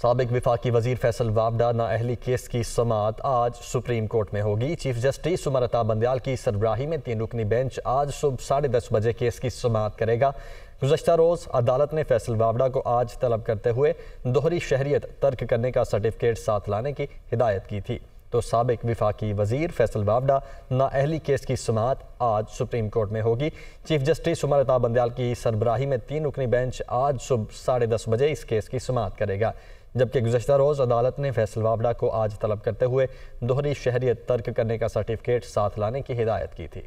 सबक विफाकी वजीर फैसल वाबडा नाअहली केस की समात आज सुप्रीम कोर्ट में होगी चीफ जस्टिस उमरता बंदयाल की सरबराही में तीन रुकनी बेंच आज सुबह साढ़े दस बजे केस की समात करेगा गुजशत रोज़ अदालत ने फैसल वाबडा को आज तलब करते हुए दोहरी शहरीत तर्क करने का सर्टिफिकेट साथ लाने की हिदायत की थी तो सबक विफाकी वजीर फैसल ना नाअहली केस की समात आज सुप्रीम कोर्ट में होगी चीफ जस्टिस उमरता बंदयाल की सरबराही में तीन रुकनी बेंच आज सुबह साढ़े दस बजे इस केस की समात करेगा जबकि गुजशत रोज़ अदालत ने फैसल वाबड़ा को आज तलब करते हुए दोहरी शहरीत तर्क करने का सर्टिफिकेट साथ लाने की हिदायत की थी